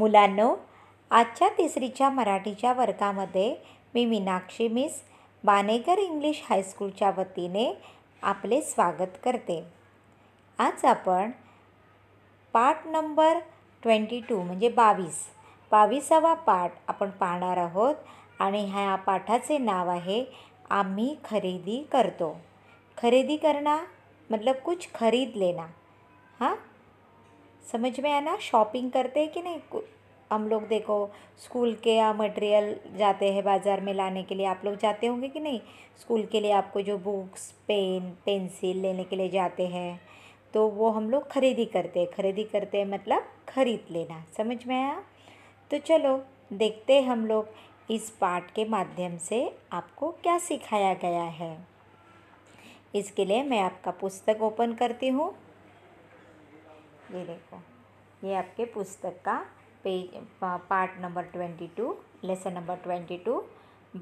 मुलांनो आजच्या तिसरीच्या मराठीच्या वर्गामध्ये मी मीनाक्षी मिस बानेकर इंग्लिश हायस्कूलच्या वतीने आपले स्वागत करते आज आपण पाठ नंबर ट्वेंटी टू म्हणजे बावीस बावीसावा पाठ आपण पाहणार आहोत आणि ह्या पाठाचे नाव आहे आम्ही खरेदी करतो खरेदी करना मतलब कुछ खरीद लेना हां समझ में आया ना शॉपिंग करते हैं कि नहीं हम लोग देखो स्कूल के या मटेरियल जाते हैं बाज़ार में लाने के लिए आप लोग जाते होंगे कि नहीं स्कूल के लिए आपको जो बुक्स पेन पेंसिल लेने के लिए जाते हैं तो वो हम लोग खरीदी करते हैं खरीदी करते हैं मतलब ख़रीद लेना समझ में आया तो चलो देखते हम लोग इस पाठ के माध्यम से आपको क्या सिखाया गया है इसके लिए मैं आपका पुस्तक ओपन करती हूँ ये देखो ये आपके पुस्तक का page part number twenty two lesson number twenty two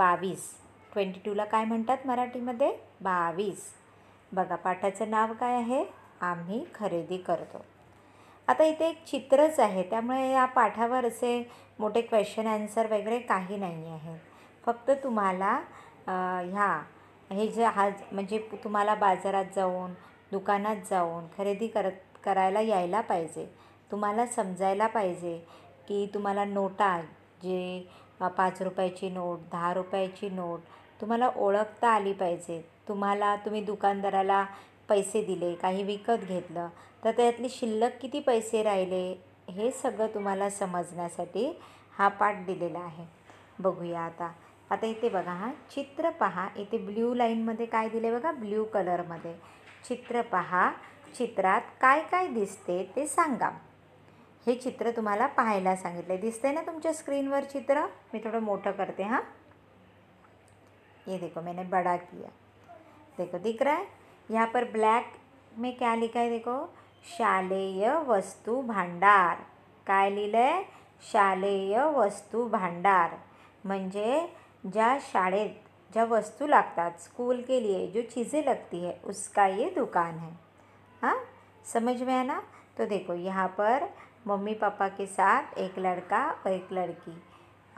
बावीस ट्वेंटी टूला काय म्हणतात मराठीमध्ये बावीस बघा पाठाचं नाव काय आहे आम्ही खरेदी करतो आता इथे एक चित्रच आहे त्यामुळे या पाठावर असे मोठे क्वेश्चन आन्सर वगैरे काही नाही आहेत फक्त तुम्हाला ह्या हे जे हा म्हणजे तुम्हाला बाजारात जाऊन दुकानात जाऊन खरेदी करत करायला यायला पाहिजे तुम्हाला समजायला पाहिजे की तुम्हाला नोटा जे पाच रुपयाची नोट दहा रुपयाची नोट तुम्हाला ओळखता आली पाहिजे तुम्हाला तुम्ही दुकानदाराला पैसे दिले काही विकत घेतलं तर त्यातली शिल्लक किती पैसे राहिले हे सगळं तुम्हाला समजण्यासाठी हा पाठ दिलेला आहे बघूया आता आता इथे बघा हा चित्र पहा इथे ब्ल्यू लाईनमध्ये काय दिले बघा ब्ल्यू कलरमध्ये चित्र पहा चित्रात काय काय दिसते ते सांगा हे चित्र तुम्हाला पाहायला सांगितले दिसते ना तुमच्या स्क्रीनवर चित्र मी थोडं मोठं करते हां ये देखो मैंने बड़ा किया देखो दिख रहा है यहाँ पर ब्लैक में क्या लिखा है देखो शालेय वस्तू भांडार काय लिहिलं आहे शालेय वस्तू भांडार म्हणजे ज्या शाळेत ज्या वस्तू लागतात स्कूल के लिए जो चीजे लगती है उसका ये दुकान है हाँ समझ में आना तो देखो यहाँ पर मम्मी पापा के साथ एक लड़का और एक लड़की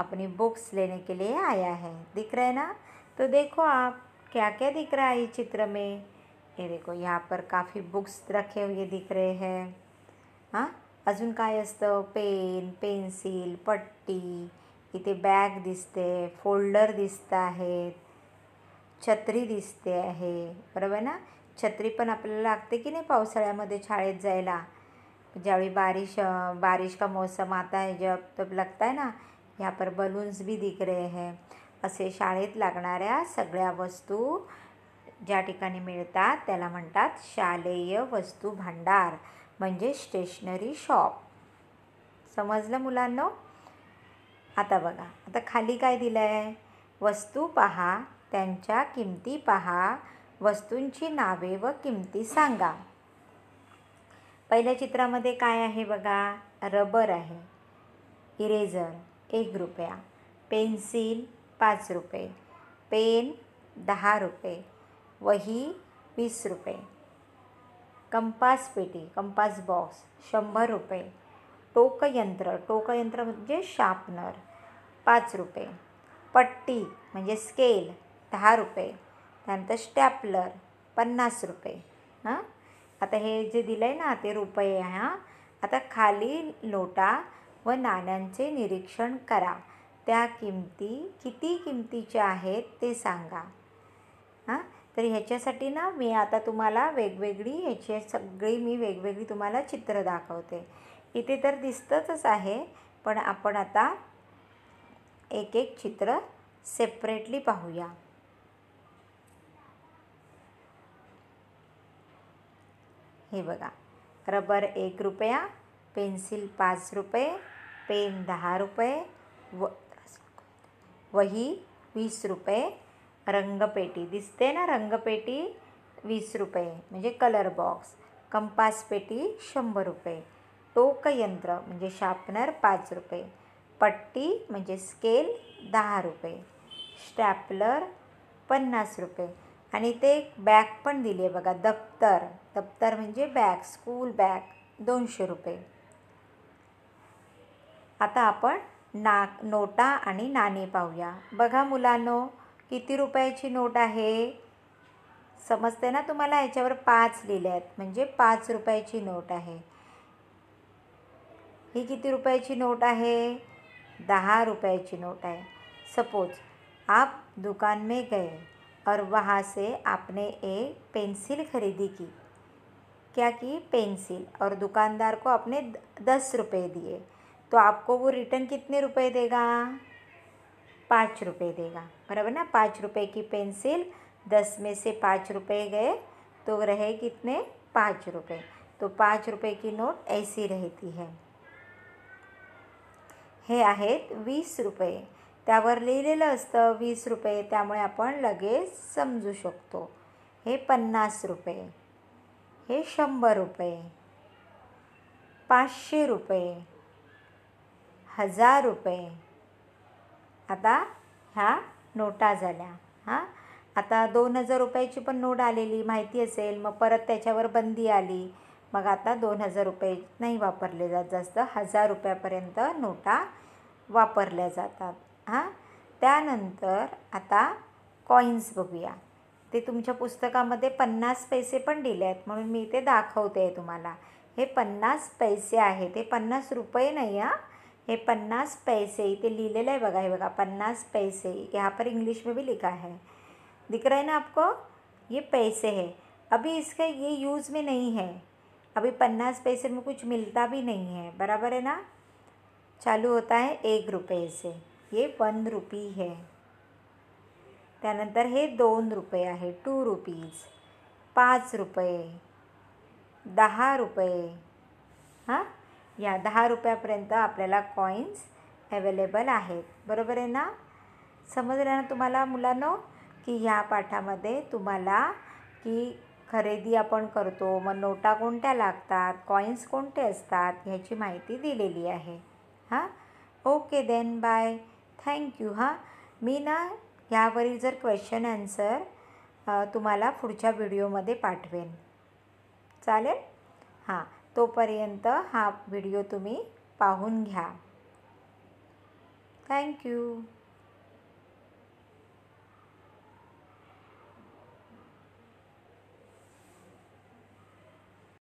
अपनी बुक्स लेने के लिए आया है दिख रहा है ना तो देखो आप क्या क्या दिख रहा है ये चित्र में ये देखो यहाँ पर काफ़ी बुक्स रखे हुए दिख रहे हैं हाँ अजून काय असतं पेन पेन्सिल पट्टी इथे बॅग दिसते फोल्डर दिसत आहेत छत्री दिसते आहे बरोबर ना छत्री पण आपल्याला लागते की नाही पावसाळ्यामध्ये शाळेत जायला ज्यावेळी बारिश बारिश का मौसम आता आहे जब तब लगता आहे ना यहाँ पर बलून्स भी दिख रहे हैं असे शाळेत लागणाऱ्या सगळ्या वस्तू ज्या ठिकाणी मिळतात त्याला म्हणतात शालेय वस्तू भांडार म्हणजे स्टेशनरी शॉप समजलं मुलांना आता बघा आता खाली काय दिलं आहे वस्तू पहा त्यांच्या किमती पहा वस्तूंची नावे व किमती सांगा पहिल्या चित्रामध्ये काय आहे बघा रबर आहे इरेझर एक रुपया पेन्सिल पाच रुपये पेन दहा रुपये वही वीस रुपये कंपास पेटी कंपास बॉक्स शंभर रुपये टोकयंत्र टोकयंत्र म्हणजे शार्पनर पाच रुपये पट्टी म्हणजे स्केल दहा रुपये त्यानंतर स्टॅपलर पन्नास रुपये हां आता हे जे दिलं आहे ना ते रुपये हां आता खाली नोटा व नाण्यांचे निरीक्षण करा त्या किमती किती किमतीच्या आहेत ते सांगा हां तर ह्याच्यासाठी ना मी आता तुम्हाला वेगवेगळी ह्याची सगळी मी वेगवेगळी तुम्हाला चित्र दाखवते इथे तर दिसतंच आहे पण आपण आता एक एक चित्र सेपरेटली पाहूया हे बगा रबर एक रुपया पेन्सिल पांच रुपये पेन दहा रुपये व वही वीस रुपये रंगपेटी दिस्ते ना रंगपेटी वीस रुपये मजे कलर बॉक्स कंपास पेटी शंबर रुपये टोकयंत्र मजे शार्पनर पांच रुपये पट्टी मजे स्केल दहा रुपये स्टैपलर पन्नास रुपये आणि ते एक बॅग पण दिली आहे बघा दप्तर दप्तर म्हणजे बॅग स्कूल बॅग दोनशे रुपये आता आपण ना नोटा आणि नाणी पाहूया बघा मुलांनो किती रुपयाची नोट आहे समजते ना तुम्हाला याच्यावर पाच लिहिले आहेत म्हणजे पाच रुपयाची नोट आहे ही किती रुपयाची नोट आहे दहा रुपयाची नोट आहे सपोज आप दुकान में गए और वहाँ से आपने एक पेंसिल खरीदी की क्या की पेंसिल और दुकानदार को आपने दस रुपये दिए तो आपको वो रिटर्न कितने रुपए देगा पाँच रुपये देगा बराबर ना पाँच रुपये की पेंसिल दस में से पाँच रुपये गए तो रहे कितने पाँच रुपये तो पाँच रुपये की नोट ऐसी रहती है हे आहेत वीस रुपये त्यावर लिहिलेलं असतं वीस रुपये त्यामुळे आपण लगेच समजू शकतो हे पन्नास रुपये हे शंभर रुपये पाचशे रुपये हजार रुपये आता ह्या नोटा झाल्या हां आता दोन हजार रुपयाची पण नोट आलेली माहिती असेल मग परत त्याच्यावर बंदी आली मग आता दोन हजार रुपये नाही वापरले जात जास्त हजार रुपयापर्यंत नोटा वापरल्या जातात हां त्यानंतर आता कॉइन्स बघूया ते तुमच्या पुस्तकामध्ये पन्नास पैसे पण दिले आहेत म्हणून मी ते दाखवते आहे तुम्हाला हे पन्नास पैसे आहेत हे पन्नास रुपये नाही हां हे पन्नास पैसे इथे लिहिलेलं आहे बघा हे बघा पन्नास पैसे यहाँ पर इंग्लिश में भी लिखा है दिख रहा है ना आपको ये पैसे है अभी इसका ये यूज़ में नहीं है अभी पन्नास पैसे में कुछ मिलता भी नहीं है बराबर है ना चालू होता है एक रुपये से हे वन रुपी आहे त्यानंतर हे दोन रुपये आहे टू रुपीज पाच रुपये दहा रुपये हां या दहा रुपयापर्यंत आपल्याला कॉईन्स अवेलेबल आहेत बरोबर आहे ना समजलं ना तुम्हाला मुलांनो की ह्या पाठामध्ये तुम्हाला की खरेदी आपण करतो मग नोटा कोणत्या लागतात कॉईन्स कोणते असतात ह्याची माहिती दिलेली आहे हां ओके देन बाय थँक्यू हां मी ना ह्यावरील जर क्वेश्चन आन्सर तुम्हाला पुढच्या व्हिडिओमध्ये पाठवेन चालेल हां तोपर्यंत हा व्हिडिओ तुम्ही पाहून घ्या थँक्यू